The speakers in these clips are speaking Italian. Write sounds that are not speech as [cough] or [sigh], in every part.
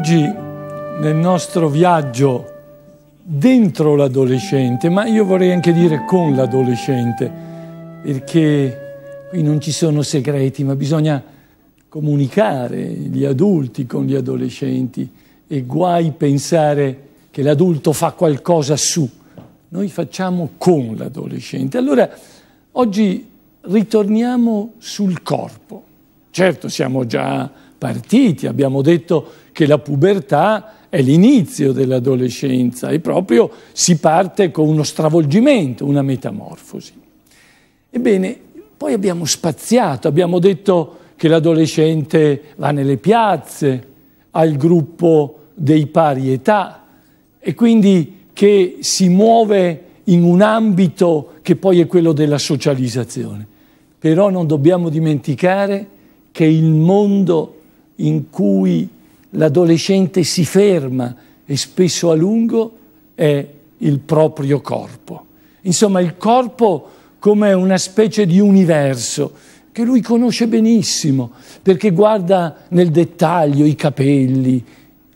oggi nel nostro viaggio dentro l'adolescente, ma io vorrei anche dire con l'adolescente, perché qui non ci sono segreti, ma bisogna comunicare gli adulti con gli adolescenti e guai pensare che l'adulto fa qualcosa su, noi facciamo con l'adolescente. Allora, oggi ritorniamo sul corpo. Certo, siamo già partiti, abbiamo detto che la pubertà è l'inizio dell'adolescenza e proprio si parte con uno stravolgimento, una metamorfosi. Ebbene, poi abbiamo spaziato, abbiamo detto che l'adolescente va nelle piazze, ha il gruppo dei pari età e quindi che si muove in un ambito che poi è quello della socializzazione. Però non dobbiamo dimenticare che il mondo in cui l'adolescente si ferma e spesso a lungo è il proprio corpo. Insomma, il corpo come una specie di universo che lui conosce benissimo, perché guarda nel dettaglio i capelli,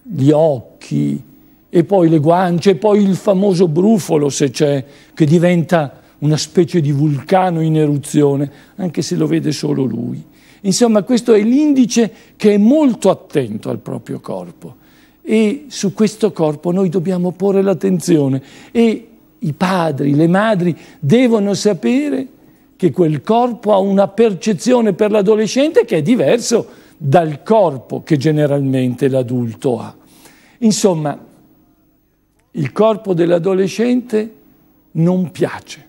gli occhi e poi le guance, e poi il famoso brufolo, se c'è, che diventa una specie di vulcano in eruzione, anche se lo vede solo lui. Insomma, questo è l'indice che è molto attento al proprio corpo e su questo corpo noi dobbiamo porre l'attenzione e i padri, le madri devono sapere che quel corpo ha una percezione per l'adolescente che è diverso dal corpo che generalmente l'adulto ha. Insomma, il corpo dell'adolescente non piace.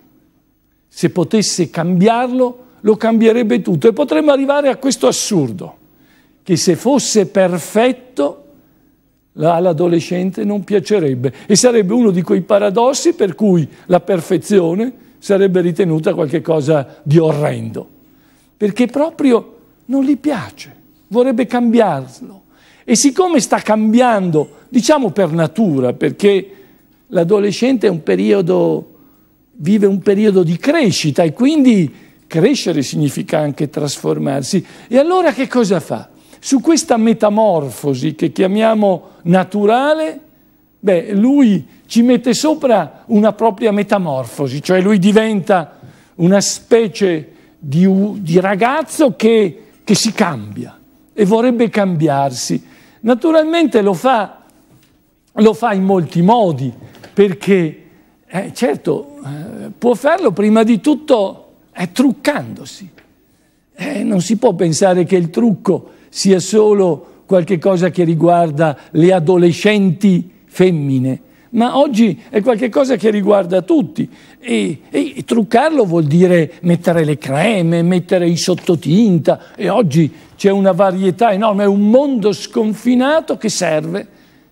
Se potesse cambiarlo, lo cambierebbe tutto e potremmo arrivare a questo assurdo, che se fosse perfetto all'adolescente non piacerebbe e sarebbe uno di quei paradossi per cui la perfezione sarebbe ritenuta qualcosa di orrendo, perché proprio non gli piace, vorrebbe cambiarlo. E siccome sta cambiando, diciamo per natura, perché l'adolescente un periodo, vive un periodo di crescita e quindi Crescere significa anche trasformarsi. E allora che cosa fa? Su questa metamorfosi che chiamiamo naturale, beh, lui ci mette sopra una propria metamorfosi, cioè lui diventa una specie di, di ragazzo che, che si cambia e vorrebbe cambiarsi. Naturalmente lo fa, lo fa in molti modi, perché eh, certo eh, può farlo prima di tutto è truccandosi. Eh, non si può pensare che il trucco sia solo qualcosa che riguarda le adolescenti femmine, ma oggi è qualcosa che riguarda tutti. E, e, e, truccarlo vuol dire mettere le creme, mettere i sottotinta, e oggi c'è una varietà enorme, è un mondo sconfinato che serve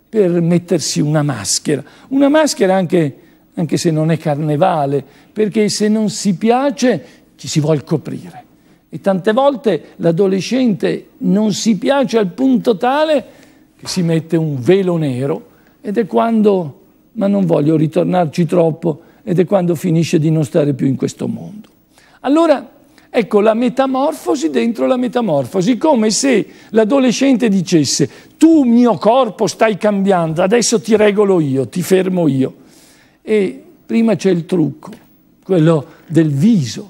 per mettersi una maschera, una maschera anche anche se non è carnevale, perché se non si piace ci si vuole coprire. E tante volte l'adolescente non si piace al punto tale che si mette un velo nero ed è quando, ma non voglio ritornarci troppo, ed è quando finisce di non stare più in questo mondo. Allora, ecco la metamorfosi dentro la metamorfosi, come se l'adolescente dicesse tu mio corpo stai cambiando, adesso ti regolo io, ti fermo io. E prima c'è il trucco, quello del viso,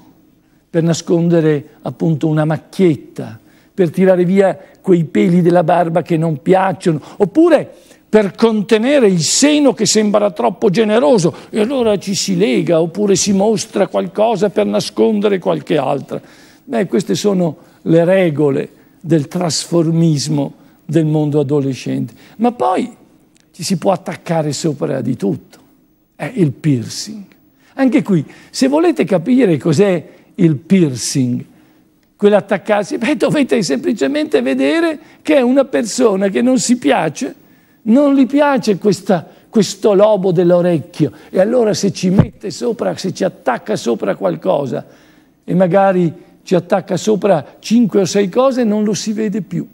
per nascondere appunto una macchietta, per tirare via quei peli della barba che non piacciono, oppure per contenere il seno che sembra troppo generoso e allora ci si lega oppure si mostra qualcosa per nascondere qualche altra. Beh, queste sono le regole del trasformismo del mondo adolescente. Ma poi ci si può attaccare sopra di tutto è il piercing. Anche qui, se volete capire cos'è il piercing, quell'attaccarsi, [laughs] beh, dovete semplicemente vedere che è una persona che non si piace, non gli piace questa, questo lobo dell'orecchio e allora se ci mette sopra, se ci attacca sopra qualcosa e magari ci attacca sopra 5 o 6 cose non lo si vede più.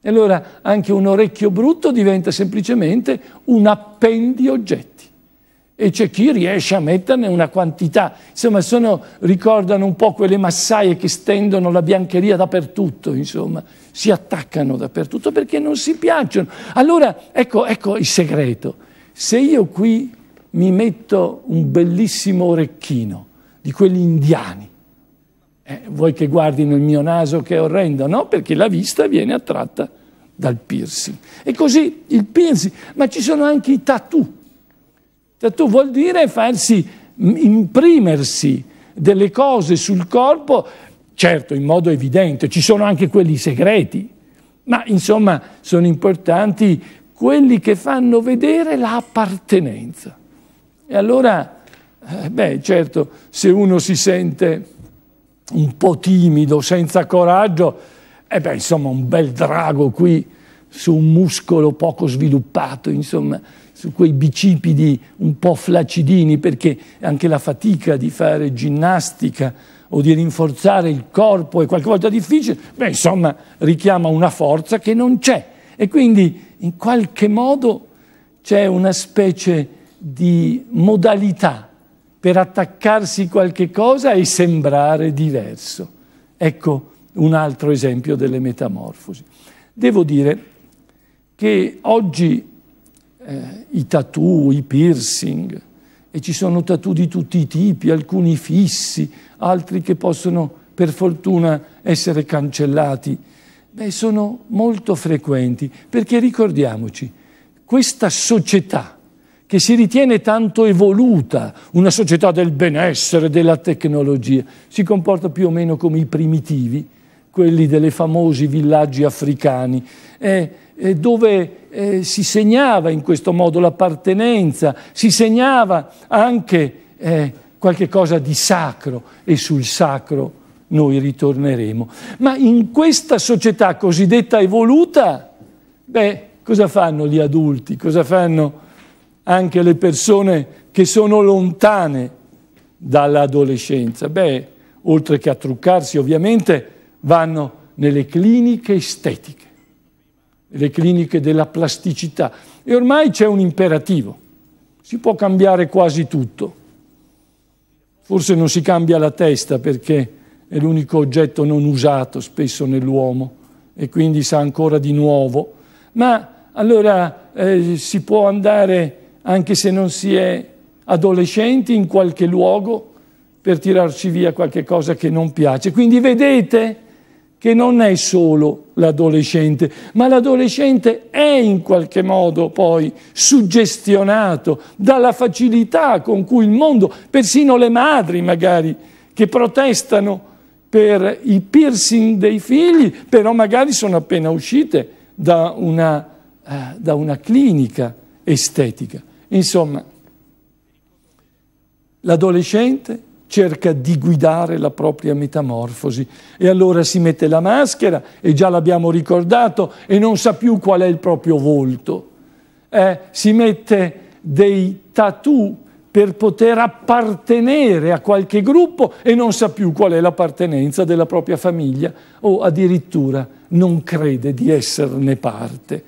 E allora anche un orecchio brutto diventa semplicemente un appendi oggetto e c'è chi riesce a metterne una quantità. Insomma, sono, ricordano un po' quelle massaie che stendono la biancheria dappertutto, insomma, si attaccano dappertutto perché non si piacciono. Allora, ecco, ecco il segreto. Se io qui mi metto un bellissimo orecchino di quelli indiani, eh, vuoi che guardino il mio naso che è orrendo? No, perché la vista viene attratta dal piercing. E così il piercing, ma ci sono anche i tattoo cioè, Tattoo vuol dire farsi mm, imprimersi delle cose sul corpo, certo in modo evidente, ci sono anche quelli segreti, ma insomma sono importanti quelli che fanno vedere l'appartenenza. E allora, eh, beh certo, se uno si sente un po' timido, senza coraggio, e eh beh insomma un bel drago qui su un muscolo poco sviluppato, insomma su quei bicipiti un po' flacidini, perché anche la fatica di fare ginnastica o di rinforzare il corpo è qualche volta difficile, beh insomma richiama una forza che non c'è e quindi in qualche modo c'è una specie di modalità per attaccarsi qualche cosa e sembrare diverso. Ecco un altro esempio delle metamorfosi. Devo dire che oggi eh, i tattoo, i piercing, e ci sono tattoo di tutti i tipi, alcuni fissi, altri che possono per fortuna essere cancellati. Beh, sono molto frequenti, perché ricordiamoci, questa società che si ritiene tanto evoluta, una società del benessere, della tecnologia, si comporta più o meno come i primitivi, quelli delle famosi villaggi africani. Eh, eh, dove eh, si segnava in questo modo l'appartenenza, si segnava anche eh, qualche cosa di sacro e sul sacro noi ritorneremo. Ma in questa società cosiddetta evoluta, beh, cosa fanno gli adulti? Cosa fanno anche le persone che sono lontane dall'adolescenza? Beh, oltre che a truccarsi ovviamente, vanno nelle cliniche estetiche le cliniche della plasticità. E ormai c'è un imperativo, si può cambiare quasi tutto. Forse non si cambia la testa perché è l'unico oggetto non usato spesso nell'uomo e quindi sa ancora di nuovo. Ma allora eh, si può andare, anche se non si è adolescenti, in qualche luogo per tirarci via qualche cosa che non piace. Quindi vedete che non è solo l'adolescente, ma l'adolescente è in qualche modo poi suggestionato dalla facilità con cui il mondo, persino le madri magari, che protestano per i piercing dei figli, però magari sono appena uscite da una, eh, da una clinica estetica. Insomma, l'adolescente cerca di guidare la propria metamorfosi e allora si mette la maschera e già l'abbiamo ricordato e non sa più qual è il proprio volto. Eh, si mette dei tattoo per poter appartenere a qualche gruppo e non sa più qual è l'appartenenza della propria famiglia o addirittura non crede di esserne parte.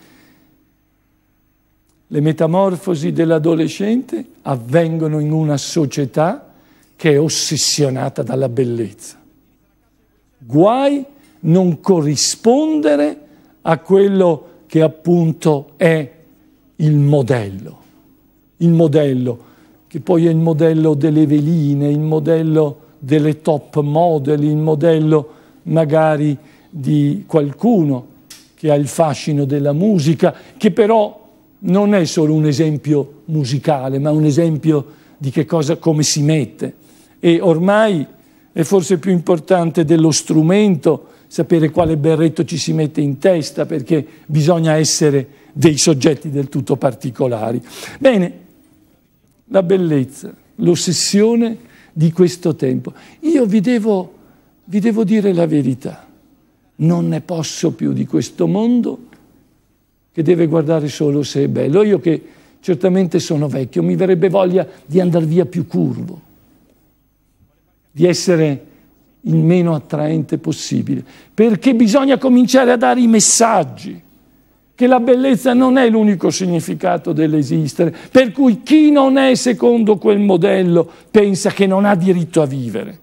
Le metamorfosi dell'adolescente avvengono in una società che è ossessionata dalla bellezza. Guai non corrispondere a quello che appunto è il modello. Il modello, che poi è il modello delle veline, il modello delle top model, il modello magari di qualcuno che ha il fascino della musica, che però non è solo un esempio musicale, ma un esempio di che cosa, come si mette e ormai è forse più importante dello strumento sapere quale berretto ci si mette in testa perché bisogna essere dei soggetti del tutto particolari. Bene, la bellezza, l'ossessione di questo tempo. Io vi devo, vi devo dire la verità, non ne posso più di questo mondo che deve guardare solo se è bello. Io che certamente sono vecchio, mi verrebbe voglia di andare via più curvo di essere il meno attraente possibile, perché bisogna cominciare a dare i messaggi che la bellezza non è l'unico significato dell'esistere, per cui chi non è secondo quel modello pensa che non ha diritto a vivere,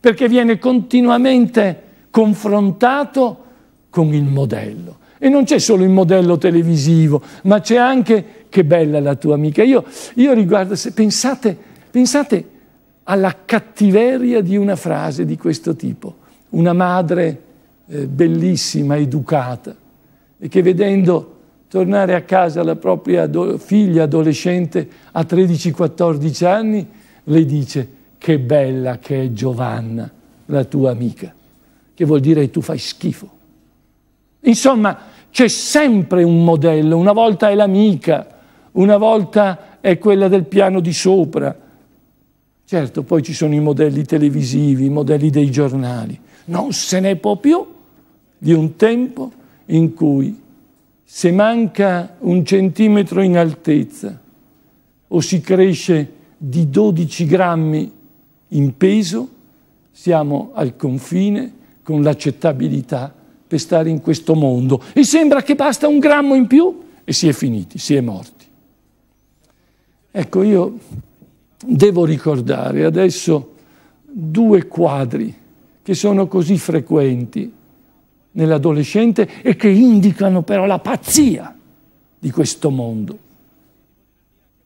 perché viene continuamente confrontato con il modello. E non c'è solo il modello televisivo, ma c'è anche che bella la tua amica. Io, io riguardo, se, pensate, pensate alla cattiveria di una frase di questo tipo. Una madre eh, bellissima, educata, e che vedendo tornare a casa la propria do figlia adolescente a 13-14 anni, le dice che bella che è Giovanna, la tua amica, che vuol dire che tu fai schifo. Insomma, c'è sempre un modello, una volta è l'amica, una volta è quella del piano di sopra, Certo, poi ci sono i modelli televisivi, i modelli dei giornali. Non se ne può più di un tempo in cui se manca un centimetro in altezza o si cresce di 12 grammi in peso, siamo al confine con l'accettabilità per stare in questo mondo. E sembra che basta un grammo in più e si è finiti, si è morti. Ecco, io devo ricordare adesso due quadri che sono così frequenti nell'adolescente e che indicano però la pazzia di questo mondo.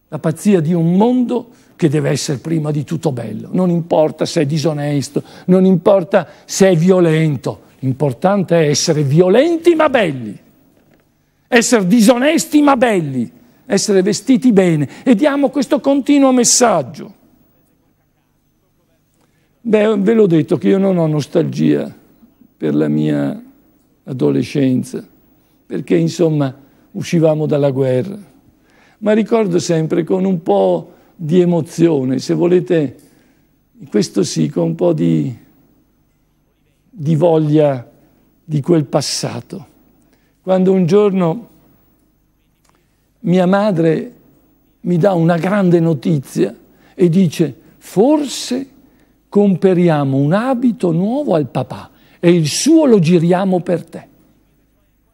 La pazzia di un mondo che deve essere prima di tutto bello, non importa se è disonesto, non importa se è violento, l'importante è essere violenti ma belli, essere disonesti ma belli, essere vestiti bene e diamo questo continuo messaggio. Beh, ve l'ho detto che io non ho nostalgia per la mia adolescenza, perché insomma uscivamo dalla guerra, ma ricordo sempre con un po' di emozione, se volete, questo sì, con un po' di, di voglia di quel passato. Quando un giorno mia madre mi dà una grande notizia e dice forse comperiamo un abito nuovo al papà e il suo lo giriamo per te.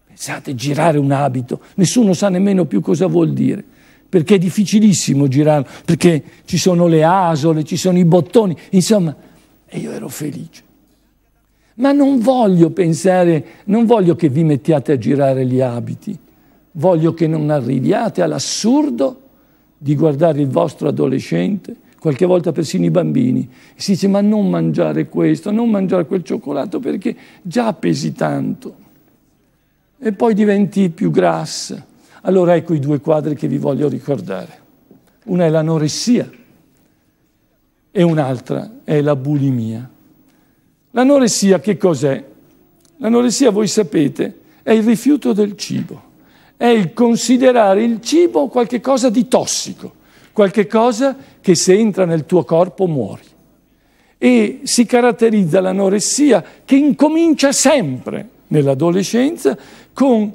Pensate, girare un abito, nessuno sa nemmeno più cosa vuol dire, perché è difficilissimo girarlo, perché ci sono le asole, ci sono i bottoni, insomma, e io ero felice. Ma non voglio pensare, non voglio che vi mettiate a girare gli abiti. Voglio che non arriviate all'assurdo di guardare il vostro adolescente, qualche volta persino i bambini, e si dice ma non mangiare questo, non mangiare quel cioccolato perché già pesi tanto e poi diventi più grassa. Allora ecco i due quadri che vi voglio ricordare. Una è l'anoressia e un'altra è la bulimia. L'anoressia che cos'è? L'anoressia, voi sapete, è il rifiuto del cibo è il considerare il cibo qualcosa di tossico, qualcosa che se entra nel tuo corpo muori. E si caratterizza l'anoressia che incomincia sempre nell'adolescenza con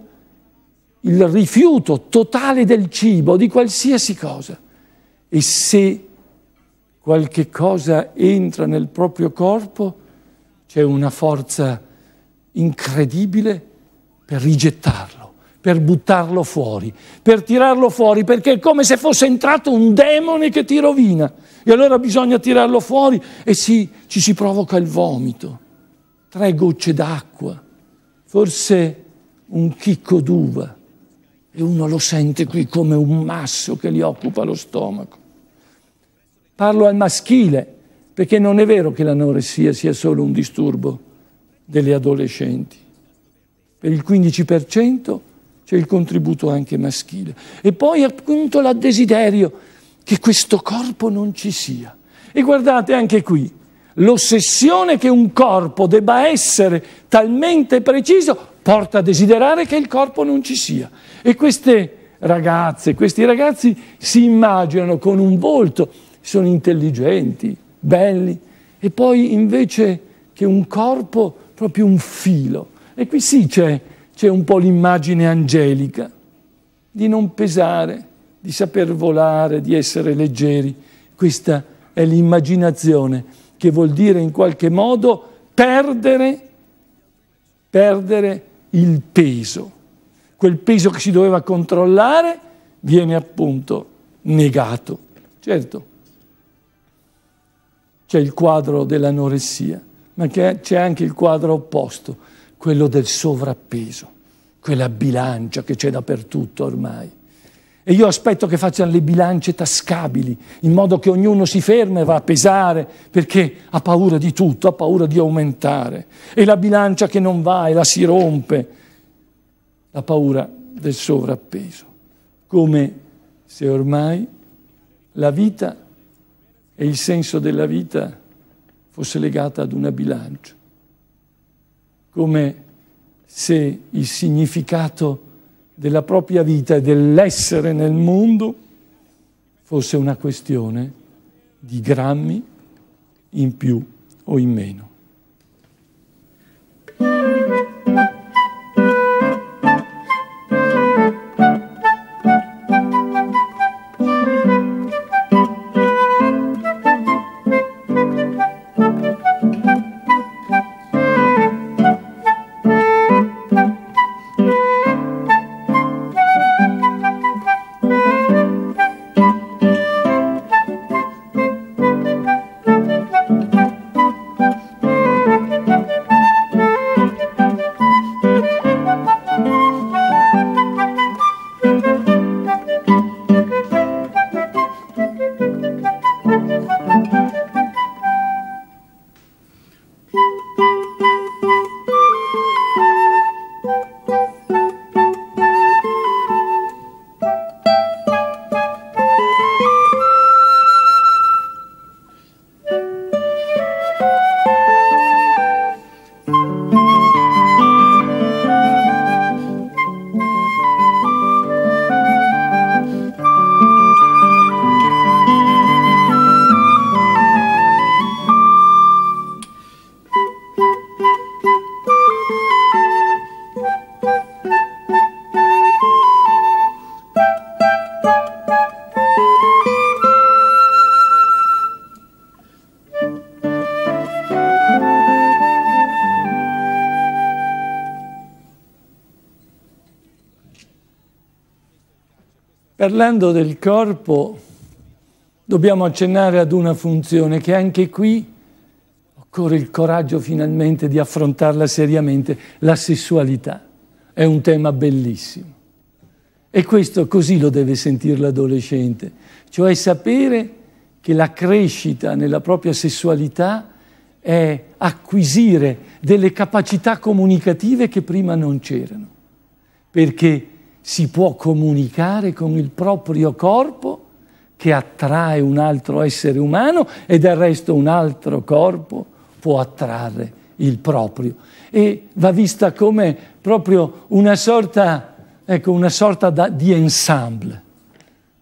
il rifiuto totale del cibo, di qualsiasi cosa. E se qualche cosa entra nel proprio corpo, c'è una forza incredibile per rigettarlo per buttarlo fuori, per tirarlo fuori, perché è come se fosse entrato un demone che ti rovina. E allora bisogna tirarlo fuori e si, ci si provoca il vomito. Tre gocce d'acqua, forse un chicco d'uva. E uno lo sente qui come un masso che gli occupa lo stomaco. Parlo al maschile, perché non è vero che l'anoressia sia solo un disturbo delle adolescenti. Per il 15% c'è il contributo anche maschile. E poi appunto la desiderio che questo corpo non ci sia. E guardate anche qui, l'ossessione che un corpo debba essere talmente preciso porta a desiderare che il corpo non ci sia. E queste ragazze, questi ragazzi si immaginano con un volto, sono intelligenti, belli, e poi invece che un corpo, proprio un filo. E qui sì c'è c'è un po' l'immagine angelica di non pesare, di saper volare, di essere leggeri. Questa è l'immaginazione che vuol dire in qualche modo perdere, perdere il peso. Quel peso che si doveva controllare viene appunto negato. Certo, c'è il quadro dell'anoressia, ma c'è anche il quadro opposto, quello del sovrappeso, quella bilancia che c'è dappertutto ormai. E io aspetto che facciano le bilance tascabili, in modo che ognuno si ferma e va a pesare, perché ha paura di tutto, ha paura di aumentare. E la bilancia che non va e la si rompe, la paura del sovrappeso. Come se ormai la vita e il senso della vita fosse legata ad una bilancia come se il significato della propria vita e dell'essere nel mondo fosse una questione di grammi in più o in meno. Parlando del corpo, dobbiamo accennare ad una funzione che anche qui occorre il coraggio finalmente di affrontarla seriamente, la sessualità. È un tema bellissimo. E questo così lo deve sentire l'adolescente, cioè sapere che la crescita nella propria sessualità è acquisire delle capacità comunicative che prima non c'erano. Perché si può comunicare con il proprio corpo che attrae un altro essere umano e del resto un altro corpo può attrarre il proprio. E va vista come proprio una sorta, ecco, una sorta da, di ensemble,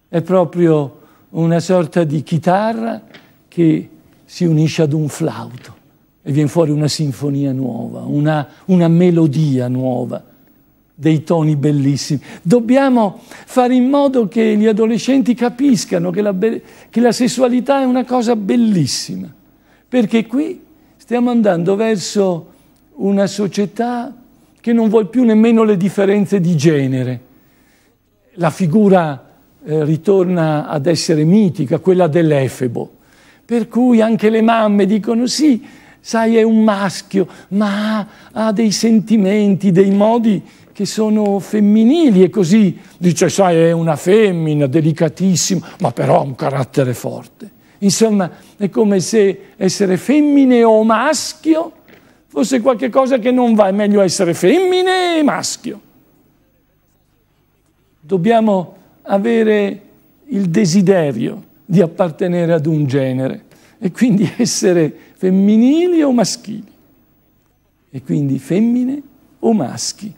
è proprio una sorta di chitarra che si unisce ad un flauto e viene fuori una sinfonia nuova, una, una melodia nuova dei toni bellissimi. Dobbiamo fare in modo che gli adolescenti capiscano che la, che la sessualità è una cosa bellissima, perché qui stiamo andando verso una società che non vuole più nemmeno le differenze di genere. La figura eh, ritorna ad essere mitica, quella dell'Efebo, per cui anche le mamme dicono sì, sai è un maschio, ma ha dei sentimenti, dei modi che sono femminili e così dice, sai, è una femmina, delicatissima, ma però ha un carattere forte. Insomma, è come se essere femmine o maschio fosse qualcosa che non va, è meglio essere femmine e maschio. Dobbiamo avere il desiderio di appartenere ad un genere e quindi [laughs] essere femminili o maschili e quindi femmine o maschi.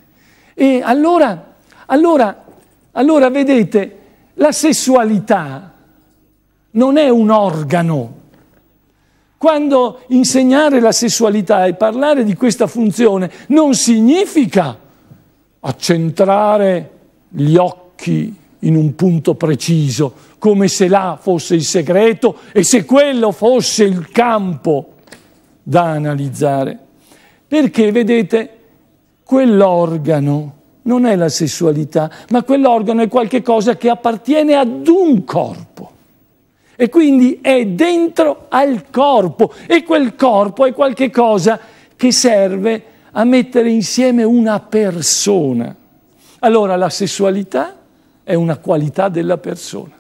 E allora, allora, allora vedete, la sessualità non è un organo. Quando insegnare la sessualità e parlare di questa funzione non significa accentrare gli occhi in un punto preciso, come se là fosse il segreto e se quello fosse il campo da analizzare. Perché, vedete, quell'organo non è la sessualità, ma quell'organo è qualcosa che appartiene ad un corpo. E quindi è dentro al corpo e quel corpo è qualcosa che serve a mettere insieme una persona. Allora la sessualità è una qualità della persona.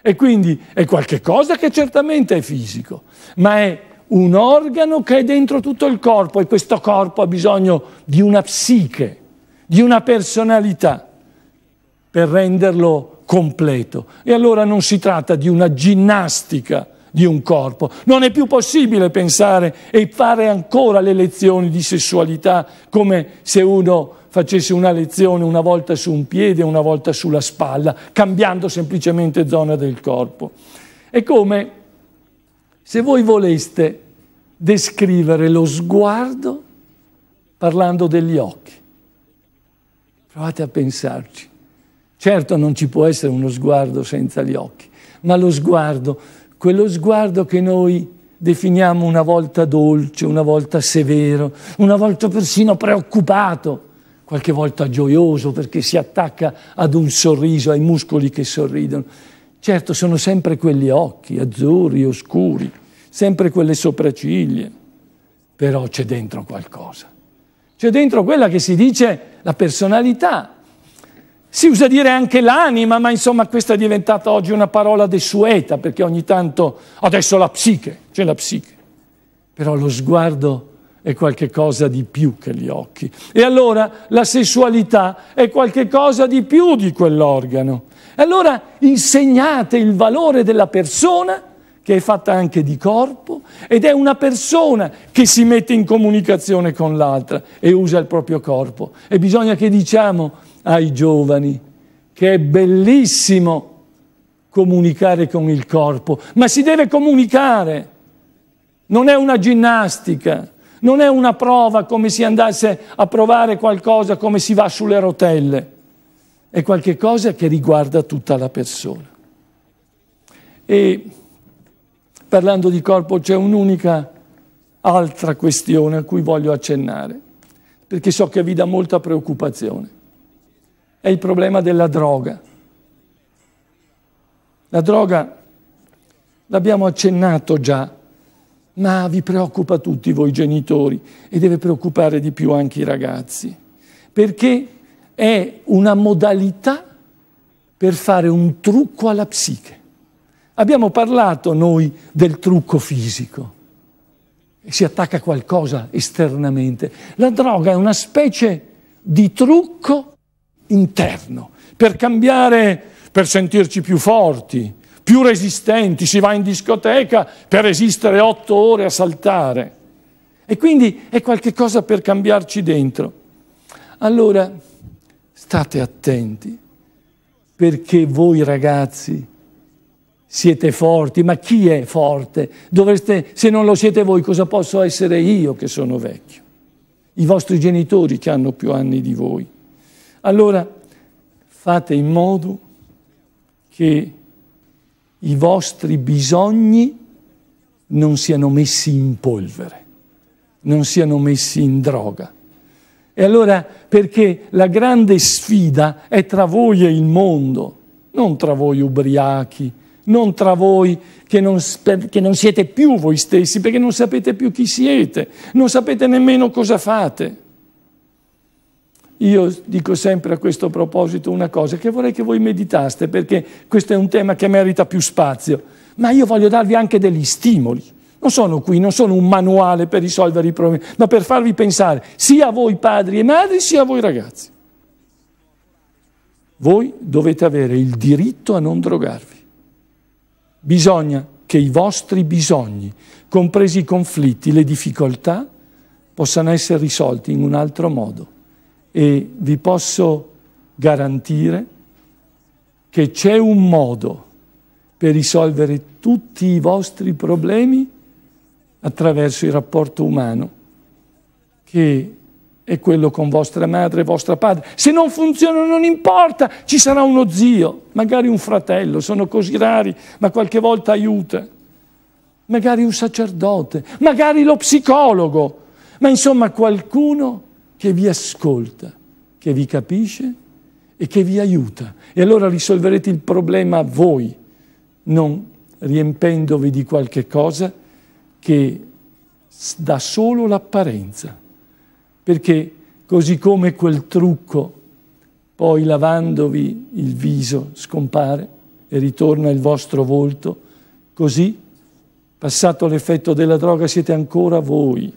E quindi è qualcosa che certamente è fisico, ma è un organo che è dentro tutto il corpo e questo corpo ha bisogno di una psiche, di una personalità per renderlo completo. E allora non si tratta di una ginnastica di un corpo. Non è più possibile pensare e fare ancora le lezioni di sessualità come se uno facesse una lezione una volta su un piede, una volta sulla spalla, cambiando semplicemente zona del corpo. È come se voi voleste descrivere lo sguardo parlando degli occhi, provate a pensarci. Certo non ci può essere uno sguardo senza gli occhi, ma lo sguardo, quello sguardo che noi definiamo una volta dolce, una volta severo, una volta persino preoccupato, qualche volta gioioso perché si attacca ad un sorriso, ai muscoli che sorridono. Certo, sono sempre quegli occhi azzurri, oscuri, sempre quelle sopracciglia, però c'è dentro qualcosa. C'è dentro quella che si dice la personalità. Si usa dire anche l'anima, ma insomma questa è diventata oggi una parola desueta, perché ogni tanto adesso la psiche, c'è la psiche. Però lo sguardo è qualcosa di più che gli occhi. E allora la sessualità è qualcosa di più di quell'organo. Allora insegnate il valore della persona che è fatta anche di corpo ed è una persona che si mette in comunicazione con l'altra e usa il proprio corpo. E bisogna che diciamo ai giovani che è bellissimo comunicare con il corpo, ma si deve comunicare. Non è una ginnastica, non è una prova come si andasse a provare qualcosa, come si va sulle rotelle. È qualcosa che riguarda tutta la persona. E Parlando di corpo c'è un'unica altra questione a cui voglio accennare, perché so che vi dà molta preoccupazione. È il problema della droga. La droga, l'abbiamo accennato già, ma vi preoccupa tutti voi genitori e deve preoccupare di più anche i ragazzi, perché è una modalità per fare un trucco alla psiche. Abbiamo parlato noi del trucco fisico, si attacca qualcosa esternamente. La droga è una specie di trucco interno per cambiare, per sentirci più forti, più resistenti. Si va in discoteca per resistere otto ore a saltare. E quindi è qualcosa per cambiarci dentro. Allora, state attenti, perché voi ragazzi siete forti, ma chi è forte? Dovreste, se non lo siete voi, cosa posso essere io che sono vecchio? I vostri genitori che hanno più anni di voi. Allora fate in modo che i vostri bisogni non siano messi in polvere, non siano messi in droga. E allora perché la grande sfida è tra voi e il mondo, non tra voi ubriachi, non tra voi che non, che non siete più voi stessi, perché non sapete più chi siete, non sapete nemmeno cosa fate. Io dico sempre a questo proposito una cosa che vorrei che voi meditaste, perché questo è un tema che merita più spazio, ma io voglio darvi anche degli stimoli. Non sono qui, non sono un manuale per risolvere i problemi, ma per farvi pensare sia a voi padri e madri, sia a voi ragazzi. Voi dovete avere il diritto a non drogarvi. Bisogna che i vostri bisogni, compresi i conflitti, le difficoltà, possano essere risolti in un altro modo. E vi posso garantire che c'è un modo per risolvere tutti i vostri problemi attraverso il rapporto umano che e quello con vostra madre e vostra padre. Se non funziona non importa, ci sarà uno zio, magari un fratello, sono così rari, ma qualche volta aiuta. Magari un sacerdote, magari lo psicologo, ma insomma qualcuno che vi ascolta, che vi capisce e che vi aiuta. E allora risolverete il problema voi, non riempendovi di qualche cosa che dà solo l'apparenza perché così come quel trucco poi lavandovi il viso scompare e ritorna il vostro volto, così, passato l'effetto della droga, siete ancora voi.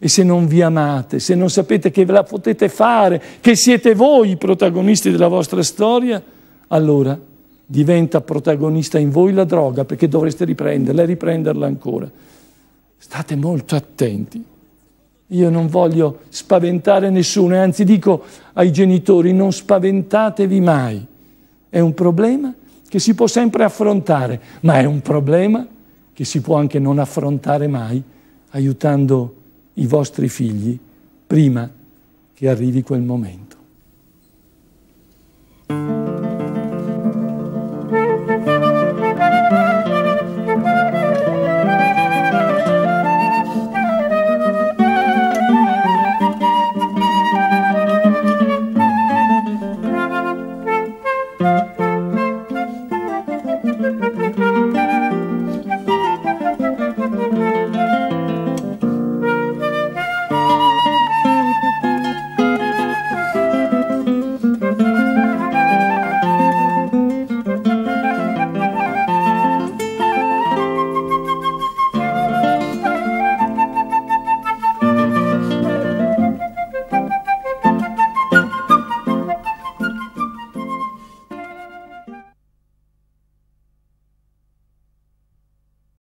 E se non vi amate, se non sapete che ve la potete fare, che siete voi i protagonisti della vostra storia, allora diventa protagonista in voi la droga perché dovreste riprenderla e riprenderla ancora. State molto attenti. Io non voglio spaventare nessuno, e anzi dico ai genitori non spaventatevi mai. È un problema che si può sempre affrontare, ma è un problema che si può anche non affrontare mai aiutando i vostri figli prima che arrivi quel momento.